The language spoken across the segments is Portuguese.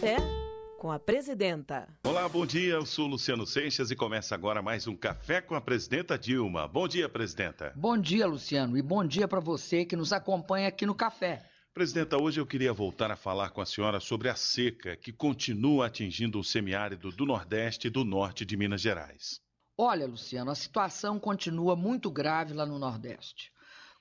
Café com a Presidenta. Olá, bom dia. Eu sou Luciano Seixas e começa agora mais um Café com a Presidenta Dilma. Bom dia, Presidenta. Bom dia, Luciano, e bom dia para você que nos acompanha aqui no Café. Presidenta, hoje eu queria voltar a falar com a senhora sobre a seca que continua atingindo o semiárido do Nordeste e do Norte de Minas Gerais. Olha, Luciano, a situação continua muito grave lá no Nordeste.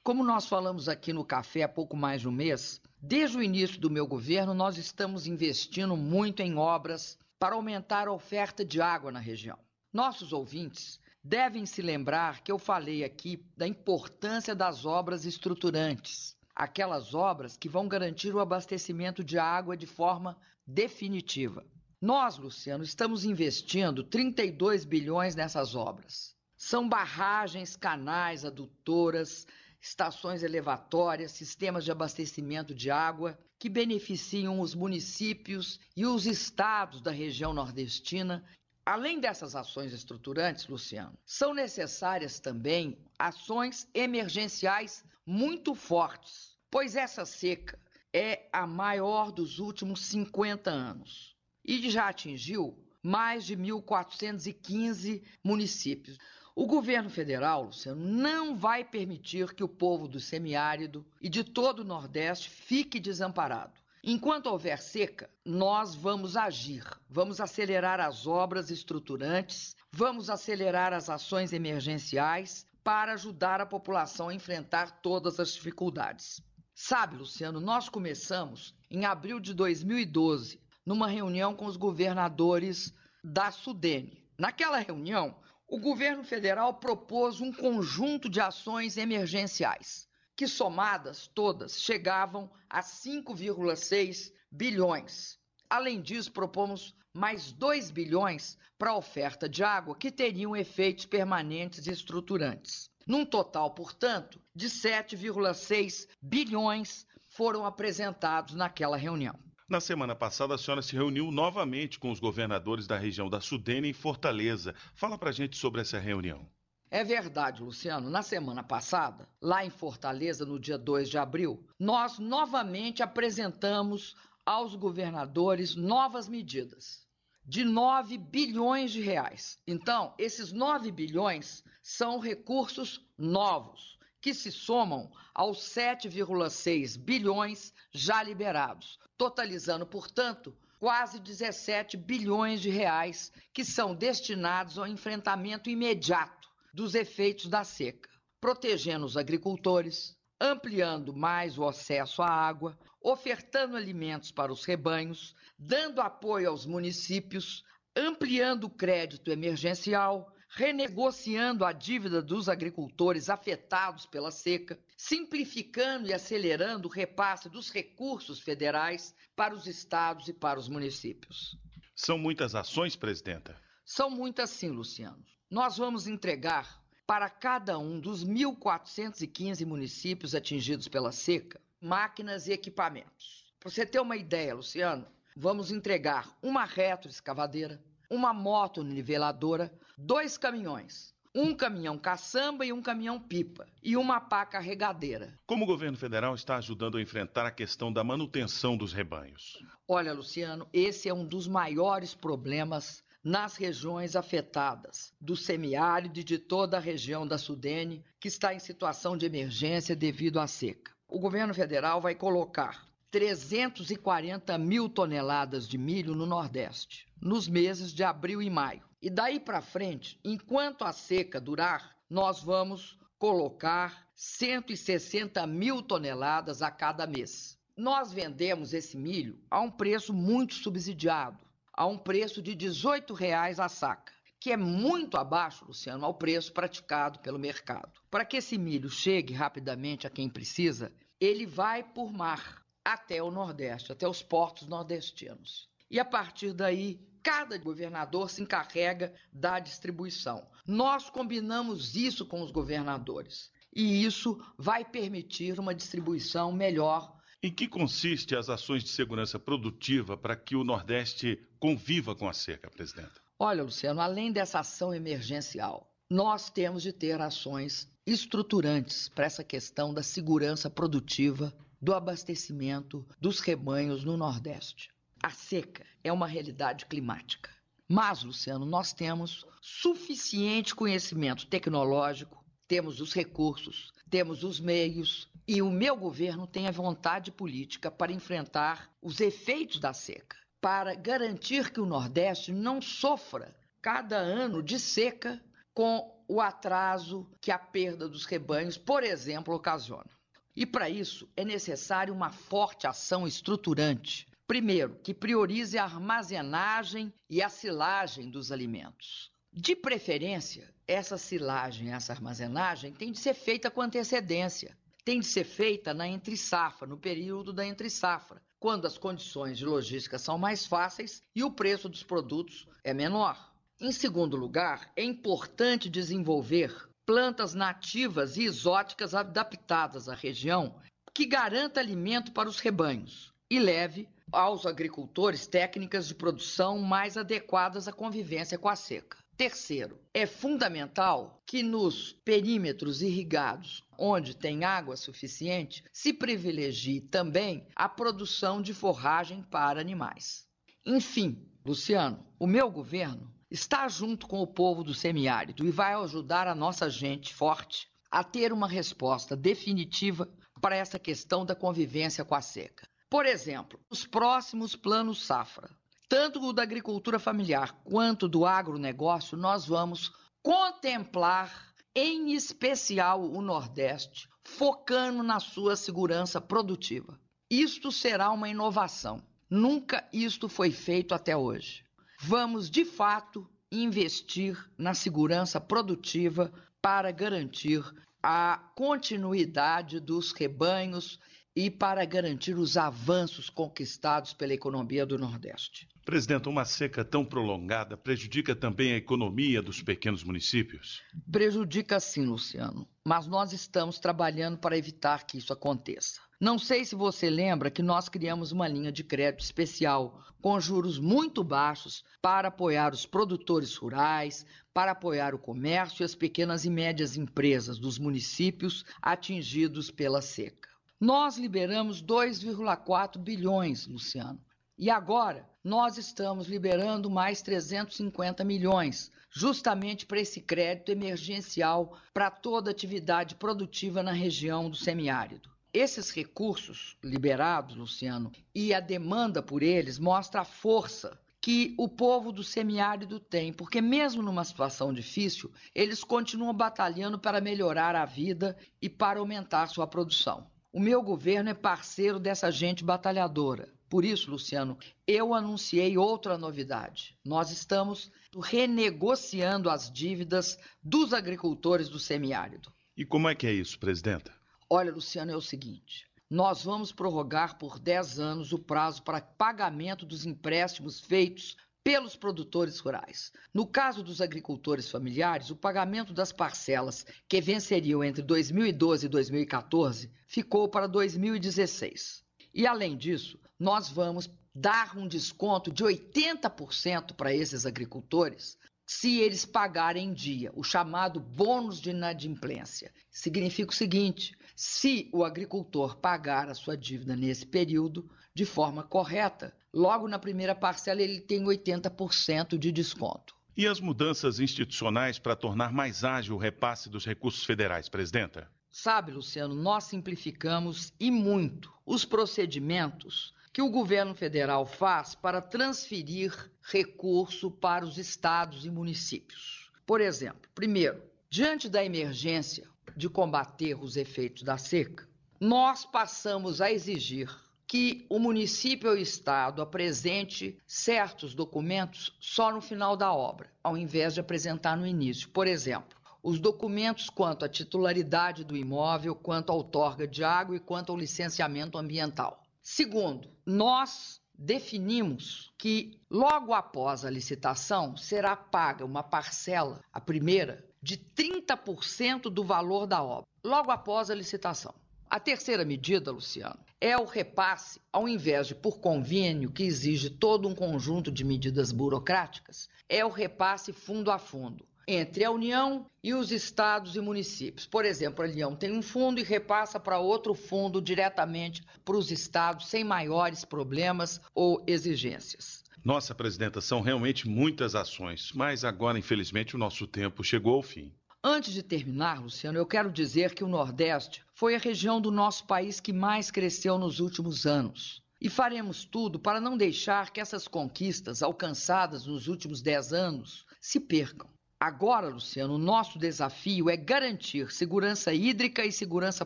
Como nós falamos aqui no café há pouco mais de um mês, Desde o início do meu governo, nós estamos investindo muito em obras para aumentar a oferta de água na região. Nossos ouvintes devem se lembrar que eu falei aqui da importância das obras estruturantes, aquelas obras que vão garantir o abastecimento de água de forma definitiva. Nós, Luciano, estamos investindo 32 bilhões nessas obras. São barragens, canais, adutoras, estações elevatórias, sistemas de abastecimento de água, que beneficiam os municípios e os estados da região nordestina. Além dessas ações estruturantes, Luciano, são necessárias também ações emergenciais muito fortes, pois essa seca é a maior dos últimos 50 anos e já atingiu mais de 1.415 municípios. O governo federal, Luciano, não vai permitir que o povo do semiárido e de todo o Nordeste fique desamparado. Enquanto houver seca, nós vamos agir, vamos acelerar as obras estruturantes, vamos acelerar as ações emergenciais para ajudar a população a enfrentar todas as dificuldades. Sabe, Luciano, nós começamos em abril de 2012, numa reunião com os governadores da Sudene. Naquela reunião, o governo federal propôs um conjunto de ações emergenciais, que somadas todas chegavam a 5,6 bilhões. Além disso, propomos mais 2 bilhões para a oferta de água, que teriam efeitos permanentes e estruturantes. Num total, portanto, de 7,6 bilhões foram apresentados naquela reunião. Na semana passada, a senhora se reuniu novamente com os governadores da região da Sudene em Fortaleza. Fala para a gente sobre essa reunião. É verdade, Luciano. Na semana passada, lá em Fortaleza, no dia 2 de abril, nós novamente apresentamos aos governadores novas medidas de 9 bilhões de reais. Então, esses 9 bilhões são recursos novos que se somam aos 7,6 bilhões já liberados, totalizando, portanto, quase 17 bilhões de reais que são destinados ao enfrentamento imediato dos efeitos da seca, protegendo os agricultores, ampliando mais o acesso à água, ofertando alimentos para os rebanhos, dando apoio aos municípios, ampliando o crédito emergencial, renegociando a dívida dos agricultores afetados pela seca, simplificando e acelerando o repasse dos recursos federais para os estados e para os municípios. São muitas ações, presidenta? São muitas sim, Luciano. Nós vamos entregar para cada um dos 1.415 municípios atingidos pela seca máquinas e equipamentos. Para você ter uma ideia, Luciano, vamos entregar uma retroescavadeira, uma moto niveladora, dois caminhões, um caminhão caçamba e um caminhão pipa, e uma pá carregadeira. Como o governo federal está ajudando a enfrentar a questão da manutenção dos rebanhos? Olha, Luciano, esse é um dos maiores problemas nas regiões afetadas do semiárido e de toda a região da Sudene, que está em situação de emergência devido à seca. O governo federal vai colocar 340 mil toneladas de milho no Nordeste, nos meses de abril e maio. E daí para frente, enquanto a seca durar, nós vamos colocar 160 mil toneladas a cada mês. Nós vendemos esse milho a um preço muito subsidiado, a um preço de R$ 18,00 a saca, que é muito abaixo, Luciano, ao preço praticado pelo mercado. Para que esse milho chegue rapidamente a quem precisa, ele vai por mar até o Nordeste, até os portos nordestinos. E a partir daí, cada governador se encarrega da distribuição. Nós combinamos isso com os governadores. E isso vai permitir uma distribuição melhor em que consiste as ações de segurança produtiva para que o Nordeste conviva com a seca, presidenta? Olha, Luciano, além dessa ação emergencial, nós temos de ter ações estruturantes para essa questão da segurança produtiva do abastecimento dos rebanhos no Nordeste. A seca é uma realidade climática. Mas, Luciano, nós temos suficiente conhecimento tecnológico, temos os recursos, temos os meios e o meu governo tem a vontade política para enfrentar os efeitos da seca, para garantir que o Nordeste não sofra cada ano de seca com o atraso que a perda dos rebanhos, por exemplo, ocasiona. E para isso é necessária uma forte ação estruturante. Primeiro, que priorize a armazenagem e a silagem dos alimentos. De preferência, essa silagem, essa armazenagem tem de ser feita com antecedência. Tem de ser feita na entre-safra, no período da entre-safra, quando as condições de logística são mais fáceis e o preço dos produtos é menor. Em segundo lugar, é importante desenvolver plantas nativas e exóticas adaptadas à região que garanta alimento para os rebanhos e leve aos agricultores técnicas de produção mais adequadas à convivência com a seca. Terceiro, é fundamental que nos perímetros irrigados, onde tem água suficiente, se privilegie também a produção de forragem para animais. Enfim, Luciano, o meu governo está junto com o povo do semiárido e vai ajudar a nossa gente forte a ter uma resposta definitiva para essa questão da convivência com a seca. Por exemplo, os próximos planos safra, tanto o da agricultura familiar quanto do agronegócio, nós vamos contemplar, em especial o Nordeste, focando na sua segurança produtiva. Isto será uma inovação. Nunca isto foi feito até hoje. Vamos, de fato, investir na segurança produtiva para garantir a continuidade dos rebanhos e para garantir os avanços conquistados pela economia do Nordeste. Presidente, uma seca tão prolongada prejudica também a economia dos pequenos municípios? Prejudica sim, Luciano, mas nós estamos trabalhando para evitar que isso aconteça. Não sei se você lembra que nós criamos uma linha de crédito especial com juros muito baixos para apoiar os produtores rurais, para apoiar o comércio e as pequenas e médias empresas dos municípios atingidos pela seca. Nós liberamos 2,4 bilhões, Luciano. E agora nós estamos liberando mais 350 milhões, justamente para esse crédito emergencial para toda atividade produtiva na região do semiárido. Esses recursos liberados, Luciano, e a demanda por eles mostra a força que o povo do semiárido tem, porque mesmo numa situação difícil, eles continuam batalhando para melhorar a vida e para aumentar sua produção. O meu governo é parceiro dessa gente batalhadora. Por isso, Luciano, eu anunciei outra novidade. Nós estamos renegociando as dívidas dos agricultores do semiárido. E como é que é isso, presidenta? Olha, Luciano, é o seguinte. Nós vamos prorrogar por 10 anos o prazo para pagamento dos empréstimos feitos pelos produtores rurais. No caso dos agricultores familiares, o pagamento das parcelas que venceriam entre 2012 e 2014 ficou para 2016. E além disso, nós vamos dar um desconto de 80% para esses agricultores se eles pagarem em dia, o chamado bônus de inadimplência. Significa o seguinte: se o agricultor pagar a sua dívida nesse período de forma correta, logo na primeira parcela ele tem 80% de desconto. E as mudanças institucionais para tornar mais ágil o repasse dos recursos federais, presidenta? Sabe, Luciano, nós simplificamos e muito os procedimentos que o governo federal faz para transferir recurso para os estados e municípios. Por exemplo, primeiro, diante da emergência de combater os efeitos da seca, nós passamos a exigir que o município ou estado apresente certos documentos só no final da obra, ao invés de apresentar no início. Por exemplo, os documentos quanto à titularidade do imóvel, quanto à outorga de água e quanto ao licenciamento ambiental. Segundo, nós definimos que logo após a licitação será paga uma parcela, a primeira, de 30% do valor da obra, logo após a licitação. A terceira medida, Luciano, é o repasse, ao invés de por convênio, que exige todo um conjunto de medidas burocráticas, é o repasse fundo a fundo entre a União e os estados e municípios. Por exemplo, a União tem um fundo e repassa para outro fundo diretamente para os estados, sem maiores problemas ou exigências. Nossa, presidenta, são realmente muitas ações, mas agora, infelizmente, o nosso tempo chegou ao fim. Antes de terminar, Luciano, eu quero dizer que o Nordeste foi a região do nosso país que mais cresceu nos últimos anos. E faremos tudo para não deixar que essas conquistas alcançadas nos últimos dez anos se percam. Agora, Luciano, o nosso desafio é garantir segurança hídrica e segurança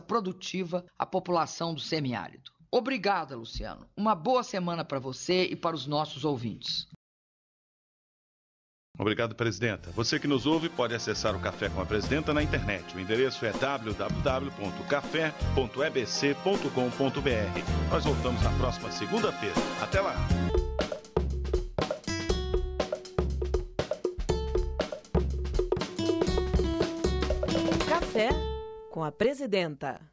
produtiva à população do semiárido. Obrigada, Luciano. Uma boa semana para você e para os nossos ouvintes. Obrigado, Presidenta. Você que nos ouve pode acessar o Café com a Presidenta na internet. O endereço é www.café.ebc.com.br. Nós voltamos na próxima segunda-feira. Até lá! a presidenta.